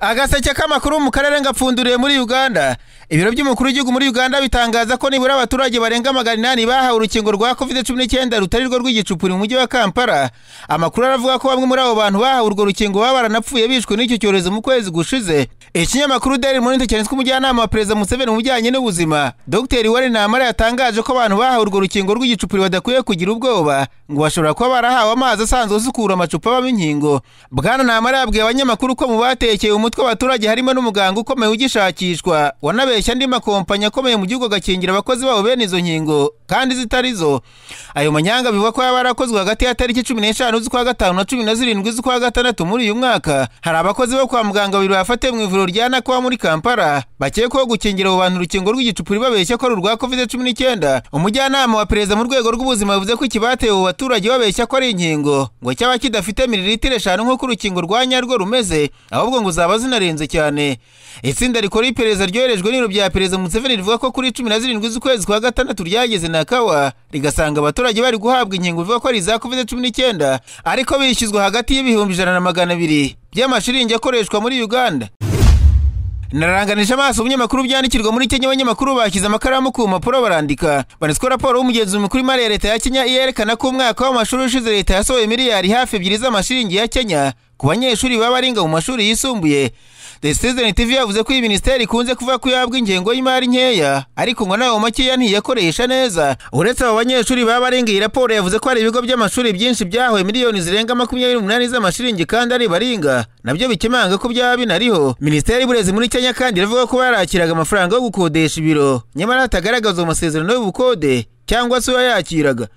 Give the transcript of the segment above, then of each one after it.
agaseke k'amakuru mu karere ngapfunduriye muri uganda ibiro by'umukuru w'igihugu muri uganda bitangaza ko nibura abaturage barenga magana inani bahawe urukingo rwa covid cumi n'icyenda rutari rwo rw'igicupuri mu mujyi wa kampala amakuru aravuga ko bamwe muri abo bantu bahawe urwo rukingo baba baranapfuye bishwe n'icyo cyorezo mu kwezi gushize Eh, ikinyamakuru daily monitor cyanditswe umujyanama wa perezida museveni mu bijyanye n'ubuzima dr wari namara yatangaje ko abantu bahawe urwo rukingo rw'igicupuri badakwiye kugira ubwoba ngo bashobora kuba barahawe amazi asanzwe asukura amacupa abamo inkingo bwana namara yabwiye abanyamakuru ko mu batekeye umutwe w'abaturage harimo n'umuganga ukomeye ugishakishwa wanabeshya andi makompanyi akomeye mu gihugu agakingira abakozi babo bene izo nkingo kandi zitari zo ayo manyanga bivugwa ko yaba yarakozwe hagati ya tariki cumi n'eshanu z'ukwa gatanu na cumi na zirindwi z'ukwa gatandatu muri uyu mwaka hari abakozi bo kwa muganga babiri bafatiwe mu ivuriro ivuriro kwa muri Kampala bakekwaho gukingira abo bantu urukingo rw'igicupuri babeshya ko ari urwa COVID-19 umujyanama wa perezida mu rwego rw'ubuzima yavuze ko ikibateye abo baturage babeshya ko ari inkingo ngo cyaba kidafite mililitiro eshanu nk'uko urukingo rwa nyarwo rumeze ahubwo ngo zaba zinarenze cyane itsinda rikora iperereza ryoherejwe n'ibiro bya perezida Museveni rivuga ko kuri cumi na zirindwi z'ukwezi kwa gatandatu ryageze na kawa rigasanga abaturage bari guhabwa inkingo bivuga ko ari iza COVID-19 ariko bishyuzwa hagati y'ibihumbi ijana na magana abiri by'amashiringi akoreshwa muri Uganda nararanganije amaso umunyamakuru byandikirwa muri kenya abanyamakuru bashyize amakaramu ku mpapuro barandika banditswe raporo y'umugenzuzi mukuru w'imari ya leta ya kenya iyerekana ko umwaka w'amashuri ushize leta yasohoye miliyari hafi ebyiri z'amashiringi ya kenya ku banyeshuri baba baringa mu mashuri yisumbuye The Citizen TV yavuze ko iyi minisiteri ikunze kuvuga ko ihabwa ingengo y'imari nkeya ariko ngo nayo makeya ntiyakoresha neza uretse abo banyeshuri baba barenga iyi raporo yavuze ko hari ibigo by'amashuri byinshi byahowe miliyoni zirenga makumyabiri n'umunani z'amashiringi kandi ari baringa nabyo bikemanga ko byaba binariho minisiteri y'uburezi muri Kenya kandi iravuga ko barakiraga amafaranga yo gukodesha ibiro nyamara hatagaragaza amasezerano y'ubukode cyangwa se uwayakiraga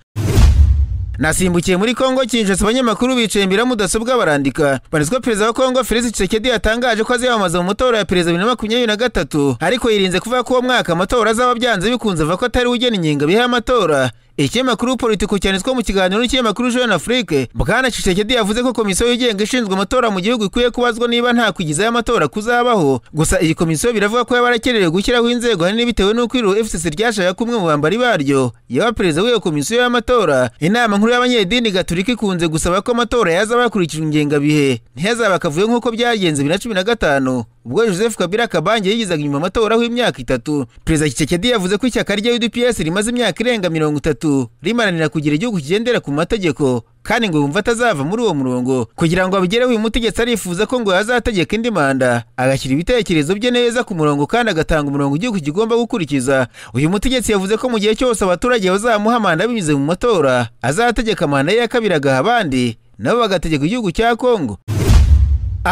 nasimbukiye muri kongo kinshasa abanyamakuru bicaye imbere ya mudasobwa barandika banizwa perezida wa kongo felix tshisekedi yatangaje ko aziyamamaza mu matora ya perezida bibiri na makumyabiri na gatatu ariko yirinze kuvuga ko uwo mwaka amatora azaba byanze bikunze avuga ko atari we ugena ingingo bihe amatora ikinyamakuru politiko cyanditswe mu kiganiro n'ikinyamakuru jeune afrique bwana Tshisekedi yavuze ko komisiyo yigenga ishinzwe amatora mu gihugu ikwiye kubazwa niba nta kwigiza y'amatora kuzabaho gusa iyi komisiyo biravuga ko yabarakererewe gushyiraho inzego hanini bitewe n'uko iro fcc ryashaka kumwe mu bambari baryo yaba perezida w'iyo komisiyo y'amatora inama nkuru y'abanyedini gaturika ikunze gusaba ko amatora yaza bakurikije ingengabihe ntihazaba akavuyo nk'uko byagenze bibiri na cumi na gatanu ubwo joseph kabila kabange yigizaga inyuma amatora imyaka itatu perezida kisekedi yavuze ko ishyaka rya udps rimaze imyaka irenga mirongo itatu rimaranira kugira igihugu kigendera ku mategeko kandi ngo yumva atazava muri uwo murongo kugira ngo abigereho uyu mutegetsi arifuza ko ngo yazategeka indi manda agashyira ibitekerezo bye neza ku murongo kandi agatanga umurongo igihugu kigomba gukurikiza uyu mutegetsi yavuze ko mu gihe cyose abaturage bazamuha manda binyuze mu matora azategeka manda ye ya kabiri agaha abandi nabo bagategeka igihugu cya kongo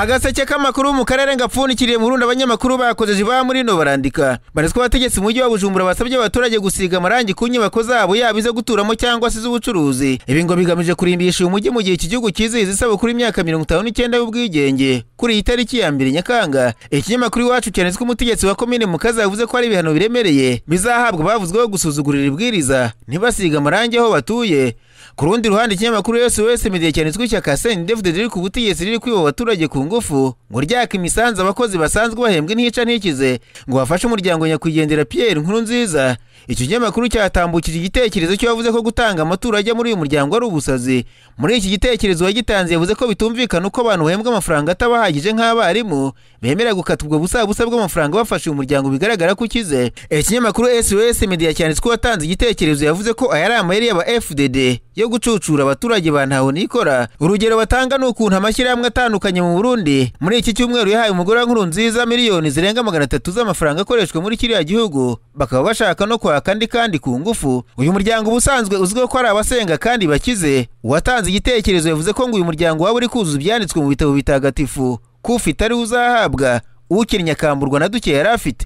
agaseke k'amakuru mu karere ngapfundikiriye mu abanyamakuru bakoze jiba muri no barandika baraswa abategetsi mu mujyi wa Bujumbura basabye abaturage gusiga amarangi ku nyubako zabo yaba izo guturamo cyangwa se iz'ubucuruzi ibi ngo bigamije kurimbisha uyu mujyi mu gihe iki gihugu cyizihiza isabukuru imyaka mirongo itanu n'icyenda y'ubwigenge kuri iyi tariki ya mbere Nyakanga ikinyamakuru iwacu cyanditswe umutegetsi wa komine Mukaza yavuze ko ari ibihano biremereye bizahabwa bavuzweho gusuzugurira ibwiriza ntibasiga amarangi aho batuye ku rundi ruhande ikinyamakuru yose wese mu cyane cyanditswe ku butegetsi riri kwiba abaturage ku ngufu ngo ryaka imisanzu abakozi basanzwe bahembwa ntica ntikize ngo bafashe umuryango nyakwigendera Pierre nziza, icyo kinyamakuru cyatambukije igitekerezo cyo yavuze ko gutanga amaturo ajya muri uyu muryango ari ubusazi muri iki gitekerezo uwagitanze yavuze ko bitumvikana uko abantu bahembwa amafaranga atabahagije nk'abarimu bemera gukata ubwo busabusa bw'amafaranga bafashe uyu muryango bigaragara ko ukize ikinyamakuru SOS Media cyanditse ko watanze igitekerezo yavuze ko aya ari amayeri y'aba FDD yo gucucura abaturage ba ntahonikora urugero batanga ni ukuntu amashyirahamwe atandukanye mu Burundi muri iki cyumweru yahaye umugore nkuru nziza miliyoni zirenga magana atatu z'amafaranga akoreshwa muri kiriya gihugu bakaba bashaka no kwa akandi kandi ku ngufu uyu muryango ubusanzwe uzwi ko ari abasenga kandi bakize uwatanze igitekerezo yavuze ko ngo uyu muryango waba uri kuzuza ibyanditswe mu bitabo bitagatifu ko ufite ariwe uzahabwa ukennye akamburwa na duke yari afite